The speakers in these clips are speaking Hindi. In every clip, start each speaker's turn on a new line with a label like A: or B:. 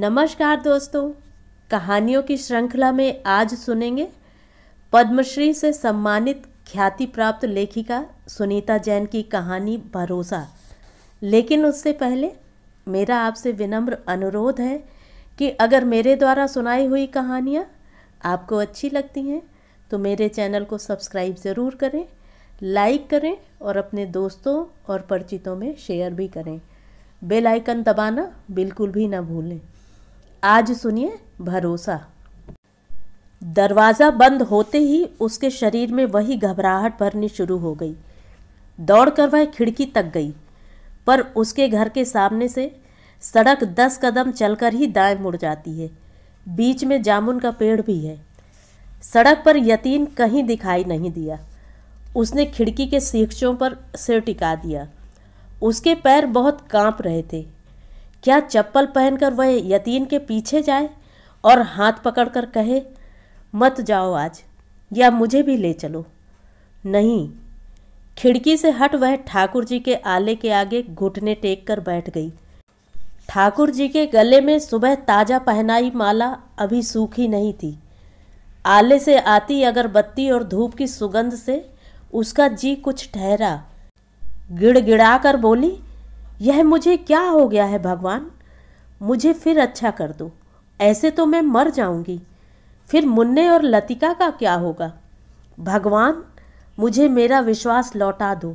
A: नमस्कार दोस्तों कहानियों की श्रृंखला में आज सुनेंगे पद्मश्री से सम्मानित ख्याति प्राप्त लेखिका सुनीता जैन की कहानी भरोसा लेकिन उससे पहले मेरा आपसे विनम्र अनुरोध है कि अगर मेरे द्वारा सुनाई हुई कहानियाँ आपको अच्छी लगती हैं तो मेरे चैनल को सब्सक्राइब ज़रूर करें लाइक करें और अपने दोस्तों और परिचितों में शेयर भी करें बेल आइकन दबाना बिल्कुल भी ना भूलें आज सुनिए भरोसा दरवाज़ा बंद होते ही उसके शरीर में वही घबराहट भरनी शुरू हो गई दौड़कर वह खिड़की तक गई पर उसके घर के सामने से सड़क दस कदम चलकर ही दाएं मुड़ जाती है बीच में जामुन का पेड़ भी है सड़क पर यतीन कहीं दिखाई नहीं दिया उसने खिड़की के सीखचों पर सिर टिका दिया उसके पैर बहुत कांप रहे थे क्या चप्पल पहनकर वह यतीन के पीछे जाए और हाथ पकड़कर कहे मत जाओ आज या मुझे भी ले चलो नहीं खिड़की से हट वह ठाकुर जी के आले के आगे घुटने टेक कर बैठ गई ठाकुर जी के गले में सुबह ताज़ा पहनाई माला अभी सूखी नहीं थी आले से आती अगरबत्ती और धूप की सुगंध से उसका जी कुछ ठहरा गिड़गिड़ा कर बोली यह मुझे क्या हो गया है भगवान मुझे फिर अच्छा कर दो ऐसे तो मैं मर जाऊंगी फिर मुन्ने और लतिका का क्या होगा भगवान मुझे मेरा विश्वास लौटा दो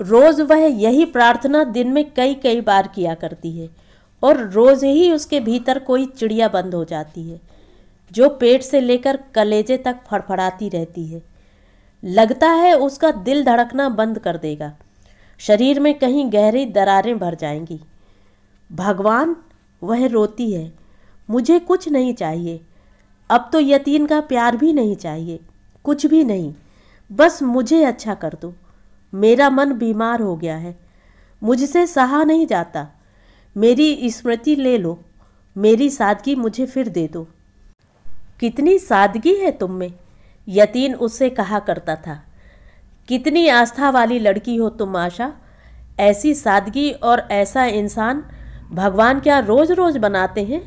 A: रोज़ वह यही प्रार्थना दिन में कई कई बार किया करती है और रोज़ ही उसके भीतर कोई चिड़िया बंद हो जाती है जो पेट से लेकर कलेजे तक फड़फड़ाती रहती है लगता है उसका दिल धड़कना बंद कर देगा शरीर में कहीं गहरी दरारें भर जाएंगी भगवान वह रोती है मुझे कुछ नहीं चाहिए अब तो यतीन का प्यार भी नहीं चाहिए कुछ भी नहीं बस मुझे अच्छा कर दो मेरा मन बीमार हो गया है मुझसे सहा नहीं जाता मेरी स्मृति ले लो मेरी सादगी मुझे फिर दे दो कितनी सादगी है तुम में यतीन उससे कहा करता था कितनी आस्था वाली लड़की हो तुम आशा ऐसी सादगी और ऐसा इंसान भगवान क्या रोज़ रोज़ बनाते हैं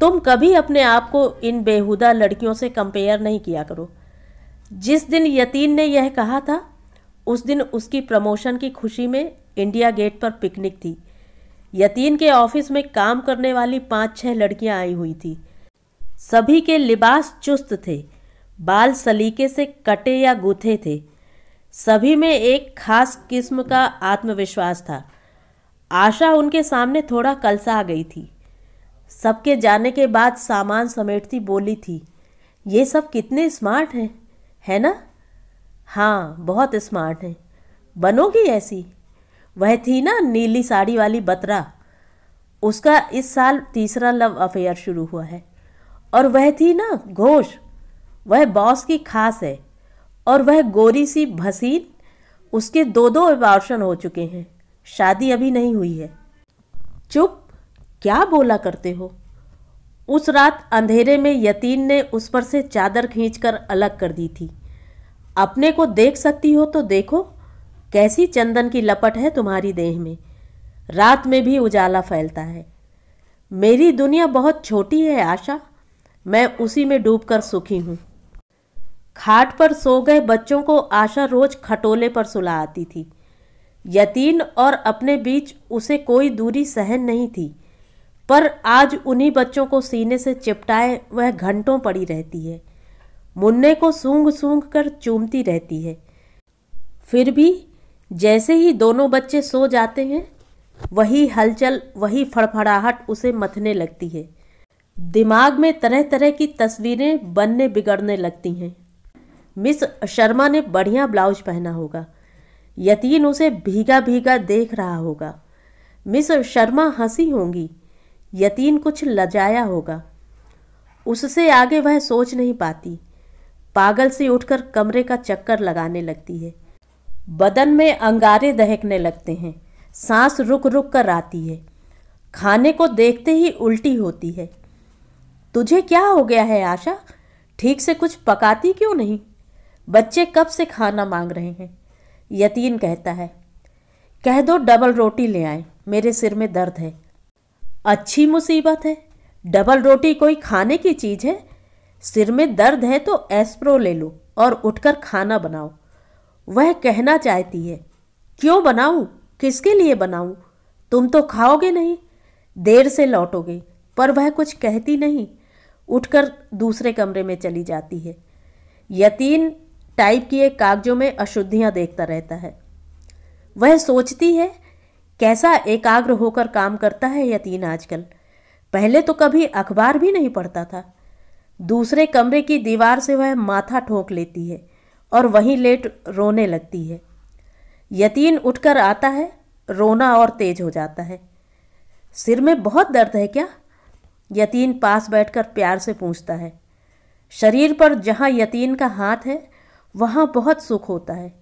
A: तुम कभी अपने आप को इन बेहुदा लड़कियों से कंपेयर नहीं किया करो जिस दिन यतीन ने यह कहा था उस दिन उसकी प्रमोशन की खुशी में इंडिया गेट पर पिकनिक थी यतीन के ऑफिस में काम करने वाली पाँच छः लड़कियां आई हुई थी सभी के लिबास चुस्त थे बाल सलीके से कटे या गुथे थे सभी में एक खास किस्म का आत्मविश्वास था आशा उनके सामने थोड़ा कलसा आ गई थी सबके जाने के बाद सामान समेटती बोली थी ये सब कितने स्मार्ट हैं है ना हाँ बहुत स्मार्ट हैं बनोगी ऐसी वह थी ना नीली साड़ी वाली बतरा उसका इस साल तीसरा लव अफेयर शुरू हुआ है और वह थी ना घोष वह बॉस की खास है और वह गोरी सी भसीन उसके दो दो अभिभाषण हो चुके हैं शादी अभी नहीं हुई है चुप क्या बोला करते हो उस रात अंधेरे में यतीन ने उस पर से चादर खींचकर अलग कर दी थी अपने को देख सकती हो तो देखो कैसी चंदन की लपट है तुम्हारी देह में रात में भी उजाला फैलता है मेरी दुनिया बहुत छोटी है आशा मैं उसी में डूबकर सुखी हूँ खाट पर सो गए बच्चों को आशा रोज खटोले पर आती थी यतीन और अपने बीच उसे कोई दूरी सहन नहीं थी पर आज उन्हीं बच्चों को सीने से चिपटाए वह घंटों पड़ी रहती है मुन्ने को सूंघ सूंघ कर चूमती रहती है फिर भी जैसे ही दोनों बच्चे सो जाते हैं वही हलचल वही फड़फड़ाहट उसे मथने लगती है दिमाग में तरह तरह की तस्वीरें बनने बिगड़ने लगती हैं मिस शर्मा ने बढ़िया ब्लाउज पहना होगा यतीन उसे भीगा भीगा देख रहा होगा मिस शर्मा हंसी होंगी यतीन कुछ लजाया होगा उससे आगे वह सोच नहीं पाती पागल से उठकर कमरे का चक्कर लगाने लगती है बदन में अंगारे दहकने लगते हैं सांस रुक रुक कर आती है खाने को देखते ही उल्टी होती है तुझे क्या हो गया है आशा ठीक से कुछ पकाती क्यों नहीं बच्चे कब से खाना मांग रहे हैं यतीन कहता है कह दो डबल रोटी ले आए मेरे सिर में दर्द है अच्छी मुसीबत है डबल रोटी कोई खाने की चीज़ है सिर में दर्द है तो एस्प्रो ले लो और उठकर खाना बनाओ वह कहना चाहती है क्यों बनाऊं किसके लिए बनाऊं तुम तो खाओगे नहीं देर से लौटोगे पर वह कुछ कहती नहीं उठकर दूसरे कमरे में चली जाती है यतीन टाइप किए कागजों में अशुद्धियां देखता रहता है वह सोचती है कैसा एकाग्र होकर काम करता है यतीन आजकल पहले तो कभी अखबार भी नहीं पढ़ता था दूसरे कमरे की दीवार से वह माथा ठोक लेती है और वहीं लेट रोने लगती है यतीन उठकर आता है रोना और तेज हो जाता है सिर में बहुत दर्द है क्या यतीन पास बैठकर प्यार से पूछता है शरीर पर जहाँ यतीन का हाथ है वहाँ बहुत सुख होता है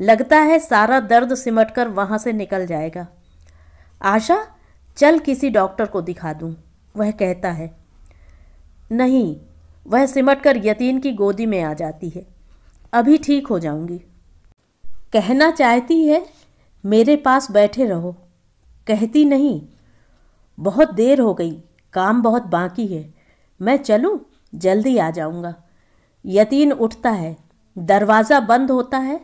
A: लगता है सारा दर्द सिमट कर वहाँ से निकल जाएगा आशा चल किसी डॉक्टर को दिखा दूँ वह कहता है नहीं वह सिमट कर यतीन की गोदी में आ जाती है अभी ठीक हो जाऊंगी कहना चाहती है मेरे पास बैठे रहो कहती नहीं बहुत देर हो गई काम बहुत बाकी है मैं चलूँ जल्दी आ जाऊँगा यतीन उठता है दरवाज़ा बंद होता है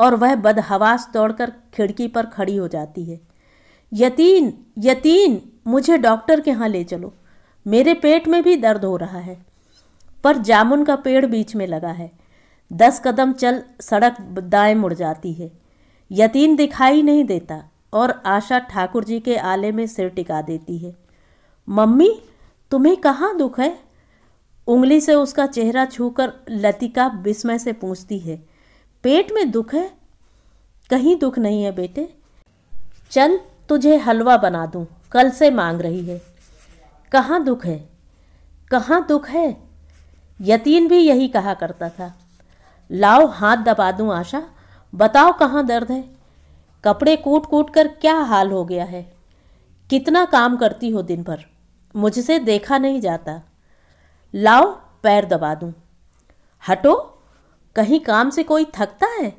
A: और वह बदहवास दौड़कर खिड़की पर खड़ी हो जाती है यतीन यतीन मुझे डॉक्टर के यहाँ ले चलो मेरे पेट में भी दर्द हो रहा है पर जामुन का पेड़ बीच में लगा है दस कदम चल सड़क दाएं मुड़ जाती है यतीन दिखाई नहीं देता और आशा ठाकुर जी के आले में सिर टिका देती है मम्मी तुम्हें कहाँ दुख है उंगली से उसका चेहरा छूकर लतिका विस्मय से पूछती है पेट में दुख है कहीं दुख नहीं है बेटे चल तुझे हलवा बना दूं कल से मांग रही है कहाँ दुख है कहाँ दुख है यतीन भी यही कहा करता था लाओ हाथ दबा दूं आशा बताओ कहाँ दर्द है कपड़े कूट कूट कर क्या हाल हो गया है कितना काम करती हो दिन भर मुझसे देखा नहीं जाता लाओ पैर दबा दूं हटो कहीं काम से कोई थकता है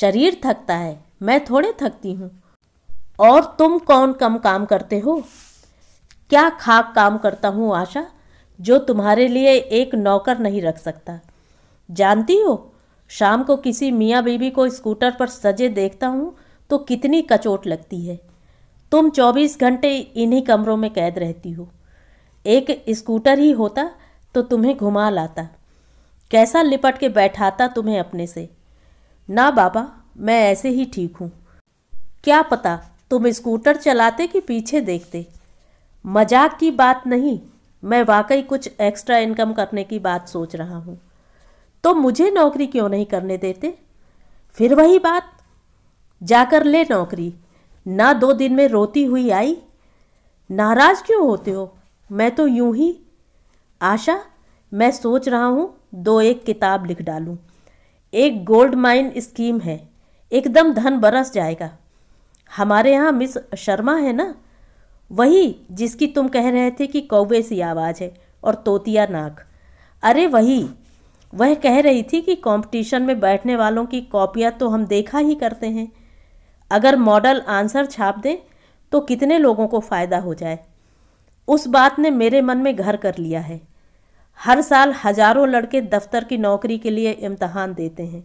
A: शरीर थकता है मैं थोड़े थकती हूँ और तुम कौन कम काम करते हो क्या खाक काम करता हूँ आशा जो तुम्हारे लिए एक नौकर नहीं रख सकता जानती हो शाम को किसी मियाँ बीबी को स्कूटर पर सजे देखता हूँ तो कितनी कचोट लगती है तुम चौबीस घंटे इन्हीं कमरों में कैद रहती हो एक स्कूटर ही होता तो तुम्हें घुमा लाता कैसा लिपट के बैठाता तुम्हें अपने से ना बाबा मैं ऐसे ही ठीक हूँ क्या पता तुम स्कूटर चलाते कि पीछे देखते मजाक की बात नहीं मैं वाकई कुछ एक्स्ट्रा इनकम करने की बात सोच रहा हूँ तो मुझे नौकरी क्यों नहीं करने देते फिर वही बात जाकर ले नौकरी ना दो दिन में रोती हुई आई नाराज क्यों होते हो मैं तो यूं ही आशा मैं सोच रहा हूँ दो एक किताब लिख डालूँ एक गोल्ड माइन स्कीम है एकदम धन बरस जाएगा हमारे यहाँ मिस शर्मा है ना वही जिसकी तुम कह रहे थे कि कौवे सी आवाज़ है और तोतिया नाक अरे वही वह कह रही थी कि कंपटीशन में बैठने वालों की कॉपियाँ तो हम देखा ही करते हैं अगर मॉडल आंसर छाप दें तो कितने लोगों को फ़ायदा हो जाए उस बात ने मेरे मन में घर कर लिया है हर साल हजारों लड़के दफ्तर की नौकरी के लिए इम्तहान देते हैं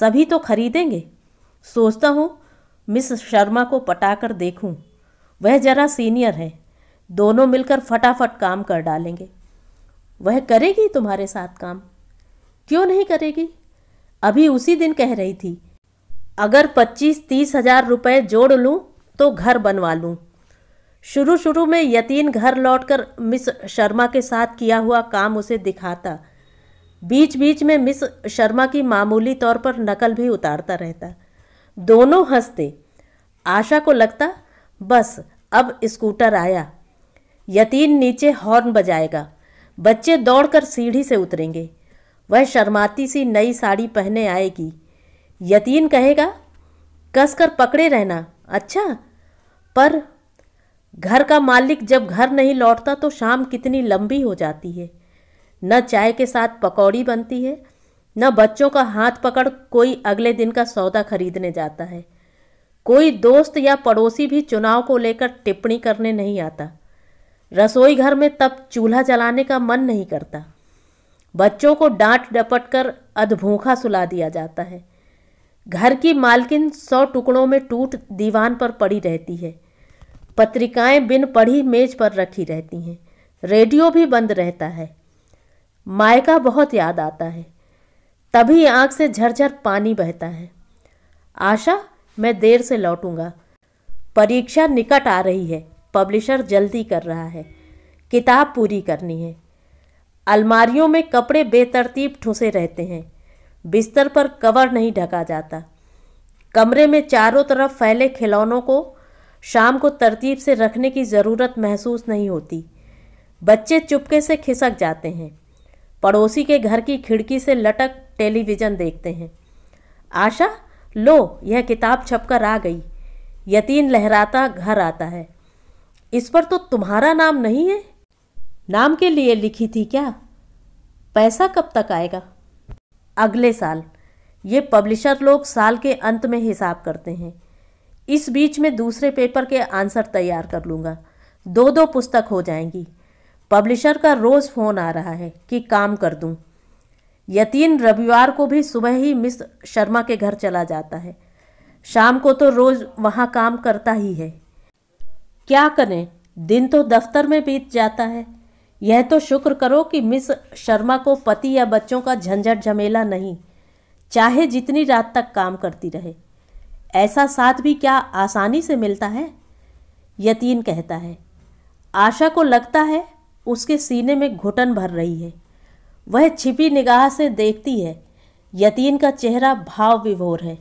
A: सभी तो खरीदेंगे सोचता हूँ मिस शर्मा को पटाकर देखूं, देखूँ वह जरा सीनियर है दोनों मिलकर फटाफट काम कर डालेंगे वह करेगी तुम्हारे साथ काम क्यों नहीं करेगी अभी उसी दिन कह रही थी अगर पच्चीस तीस हजार रुपये जोड़ लूँ तो घर बनवा लूँ शुरू शुरू में यतीन घर लौटकर मिस शर्मा के साथ किया हुआ काम उसे दिखाता बीच बीच में मिस शर्मा की मामूली तौर पर नकल भी उतारता रहता दोनों हंसते आशा को लगता बस अब स्कूटर आया यतीन नीचे हॉर्न बजाएगा बच्चे दौड़कर सीढ़ी से उतरेंगे वह शर्माती सी नई साड़ी पहने आएगी यतीन कहेगा कसकर पकड़े रहना अच्छा पर घर का मालिक जब घर नहीं लौटता तो शाम कितनी लंबी हो जाती है न चाय के साथ पकौड़ी बनती है न बच्चों का हाथ पकड़ कोई अगले दिन का सौदा खरीदने जाता है कोई दोस्त या पड़ोसी भी चुनाव को लेकर टिप्पणी करने नहीं आता रसोई घर में तब चूल्हा जलाने का मन नहीं करता बच्चों को डांट डपट कर अधभूखा सुला दिया जाता है घर की मालकिन सौ टुकड़ों में टूट दीवान पर पड़ी रहती है पत्रिकाएं बिन पढ़ी मेज पर रखी रहती हैं रेडियो भी बंद रहता है मायका बहुत याद आता है तभी आँख से झरझर पानी बहता है आशा मैं देर से लौटूंगा परीक्षा निकट आ रही है पब्लिशर जल्दी कर रहा है किताब पूरी करनी है अलमारियों में कपड़े बेतरतीब ठूसे रहते हैं बिस्तर पर कवर नहीं ढका जाता कमरे में चारों तरफ फैले खिलौनों को शाम को तरतीब से रखने की ज़रूरत महसूस नहीं होती बच्चे चुपके से खिसक जाते हैं पड़ोसी के घर की खिड़की से लटक टेलीविज़न देखते हैं आशा लो यह किताब छपकर आ गई यतीन लहराता घर आता है इस पर तो तुम्हारा नाम नहीं है नाम के लिए लिखी थी क्या पैसा कब तक आएगा अगले साल ये पब्लिशर लोग साल के अंत में हिसाब करते हैं इस बीच में दूसरे पेपर के आंसर तैयार कर लूँगा दो दो पुस्तक हो जाएंगी पब्लिशर का रोज़ फ़ोन आ रहा है कि काम कर दूँ यतीन रविवार को भी सुबह ही मिस शर्मा के घर चला जाता है शाम को तो रोज़ वहाँ काम करता ही है क्या करें दिन तो दफ्तर में बीत जाता है यह तो शुक्र करो कि मिस शर्मा को पति या बच्चों का झंझट झमेला नहीं चाहे जितनी रात तक काम करती रहे ऐसा साथ भी क्या आसानी से मिलता है यतीन कहता है आशा को लगता है उसके सीने में घुटन भर रही है वह छिपी निगाह से देखती है यतीन का चेहरा भाव विभोर है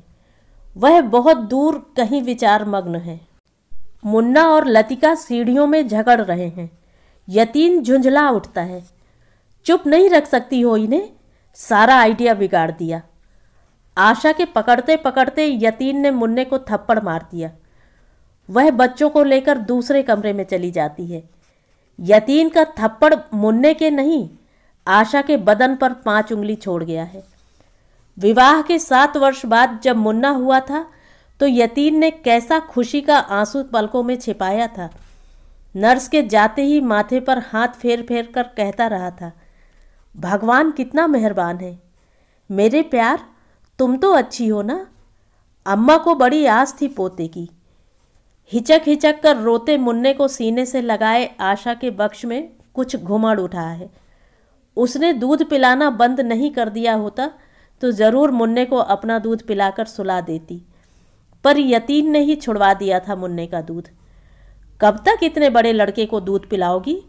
A: वह बहुत दूर कहीं विचार मग्न है मुन्ना और लतिका सीढ़ियों में झगड़ रहे हैं यतीन झुंझला उठता है चुप नहीं रख सकती हो इन्हें सारा आइडिया बिगाड़ दिया आशा के पकड़ते पकड़ते यतीन ने मुन्ने को थप्पड़ मार दिया वह बच्चों को लेकर दूसरे कमरे में चली जाती है यतीन का थप्पड़ मुन्ने के नहीं आशा के बदन पर पांच उंगली छोड़ गया है विवाह के सात वर्ष बाद जब मुन्ना हुआ था तो यतीन ने कैसा खुशी का आंसू पलकों में छिपाया था नर्स के जाते ही माथे पर हाथ फेर फेर कर कहता रहा था भगवान कितना मेहरबान है मेरे प्यार तुम तो अच्छी हो ना अम्मा को बड़ी आस थी पोते की हिचक हिचक कर रोते मुन्ने को सीने से लगाए आशा के बख्श में कुछ घुमड़ उठा है उसने दूध पिलाना बंद नहीं कर दिया होता तो ज़रूर मुन्ने को अपना दूध पिलाकर सुला देती पर यतीन ने ही छुड़वा दिया था मुन्ने का दूध कब तक इतने बड़े लड़के को दूध पिलाओगी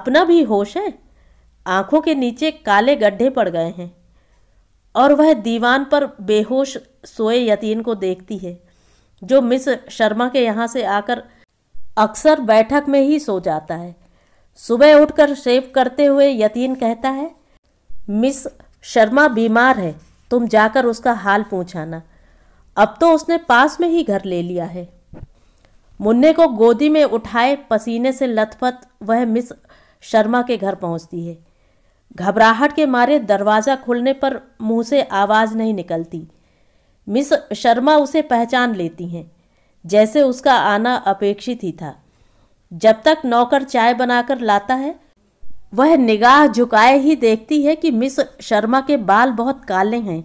A: अपना भी होश है आंखों के नीचे काले गड्ढे पड़ गए हैं और वह दीवान पर बेहोश सोए यतीन को देखती है जो मिस शर्मा के यहाँ से आकर अक्सर बैठक में ही सो जाता है सुबह उठकर शेव करते हुए यतीन कहता है मिस शर्मा बीमार है तुम जाकर उसका हाल पूछाना अब तो उसने पास में ही घर ले लिया है मुन्ने को गोदी में उठाए पसीने से लथपथ वह मिस शर्मा के घर पहुंचती है घबराहट के मारे दरवाज़ा खुलने पर मुंह से आवाज़ नहीं निकलती मिस शर्मा उसे पहचान लेती हैं जैसे उसका आना अपेक्षित ही था जब तक नौकर चाय बनाकर लाता है वह निगाह झुकाए ही देखती है कि मिस शर्मा के बाल बहुत काले हैं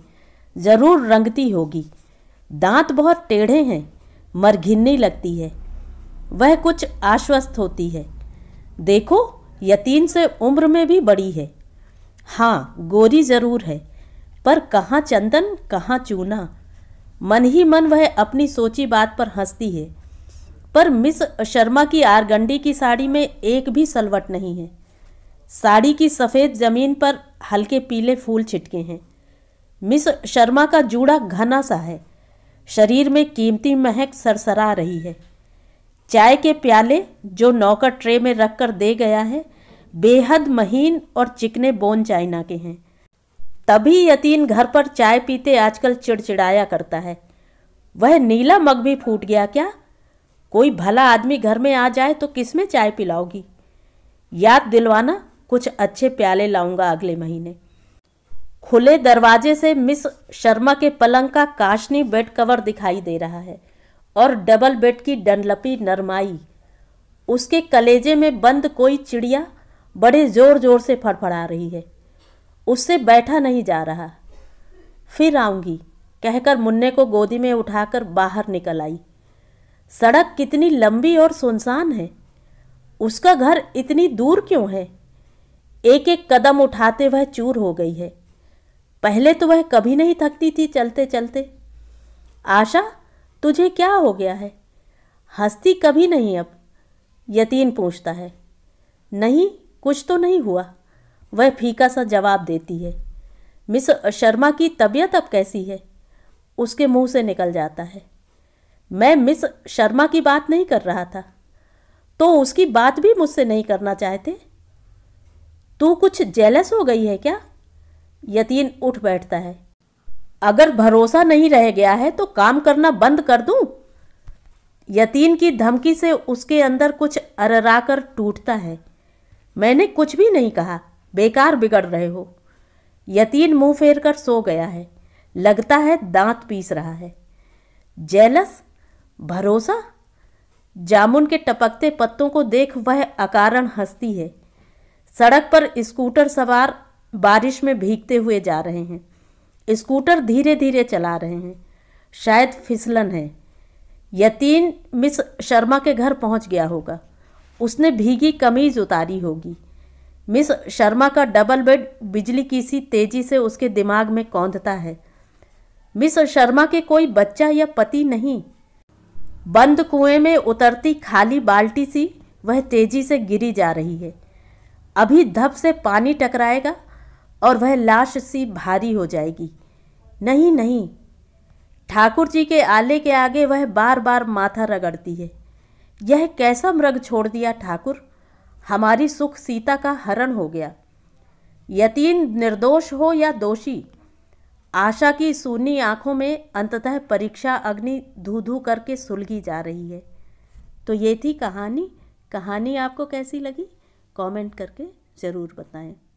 A: ज़रूर रंगती होगी दांत बहुत टेढ़े हैं मरघिन्नी लगती है वह कुछ आश्वस्त होती है देखो यतीन से उम्र में भी बड़ी है हाँ गोरी जरूर है पर कहाँ चंदन कहाँ चूना मन ही मन वह अपनी सोची बात पर हंसती है पर मिस शर्मा की आरगंडी की साड़ी में एक भी सलवट नहीं है साड़ी की सफ़ेद ज़मीन पर हल्के पीले फूल छिटके हैं मिस शर्मा का जूड़ा घना सा है शरीर में कीमती महक सरसरा रही है चाय के प्याले जो नौकर ट्रे में रख कर दे गया है बेहद महीन और चिकने बोन चाइना के हैं तभी यतीन घर पर चाय पीते आजकल चिड़चिड़ाया करता है वह नीला मग भी फूट गया क्या कोई भला आदमी घर में आ जाए तो किस में चाय पिलाओगी याद दिलवाना कुछ अच्छे प्याले लाऊंगा अगले महीने खुले दरवाजे से मिस शर्मा के पलंग का काशनी बेड कवर दिखाई दे रहा है और डबल बेड की डनलपी नरमाई उसके कलेजे में बंद कोई चिड़िया बड़े जोर जोर से फड़फड़ा रही है उससे बैठा नहीं जा रहा फिर आऊंगी कहकर मुन्ने को गोदी में उठाकर बाहर निकल आई सड़क कितनी लंबी और सुनसान है उसका घर इतनी दूर क्यों है एक एक कदम उठाते वह चूर हो गई है पहले तो वह कभी नहीं थकती थी चलते चलते आशा तुझे क्या हो गया है हंसती कभी नहीं अब यतीन पूछता है नहीं कुछ तो नहीं हुआ वह फीका सा जवाब देती है मिस शर्मा की तबीयत अब कैसी है उसके मुंह से निकल जाता है मैं मिस शर्मा की बात नहीं कर रहा था तो उसकी बात भी मुझसे नहीं करना चाहते तू कुछ जेलस हो गई है क्या यतीन उठ बैठता है अगर भरोसा नहीं रह गया है तो काम करना बंद कर दूं? यतीन की धमकी से उसके अंदर कुछ कर टूटता है मैंने कुछ भी नहीं कहा बेकार बिगड़ रहे हो यतीन मुंह फेर कर सो गया है लगता है दांत पीस रहा है जेलस भरोसा जामुन के टपकते पत्तों को देख वह अकारण हंसती है सड़क पर स्कूटर सवार बारिश में भीगते हुए जा रहे हैं स्कूटर धीरे धीरे चला रहे हैं शायद फिसलन है यतीन मिस शर्मा के घर पहुंच गया होगा उसने भीगी कमीज उतारी होगी मिस शर्मा का डबल बेड बिजली की सी तेजी से उसके दिमाग में कौंधता है मिस शर्मा के कोई बच्चा या पति नहीं बंद कुएं में उतरती खाली बाल्टी सी वह तेजी से गिरी जा रही है अभी धप से पानी टकराएगा और वह लाश सी भारी हो जाएगी नहीं नहीं ठाकुर जी के आले के आगे वह बार बार माथा रगड़ती है यह कैसा मृग छोड़ दिया ठाकुर हमारी सुख सीता का हरण हो गया यतीन निर्दोष हो या दोषी आशा की सूनी आंखों में अंततः परीक्षा अग्नि धू धू करके सुलगी जा रही है तो ये थी कहानी कहानी आपको कैसी लगी कमेंट करके ज़रूर बताएं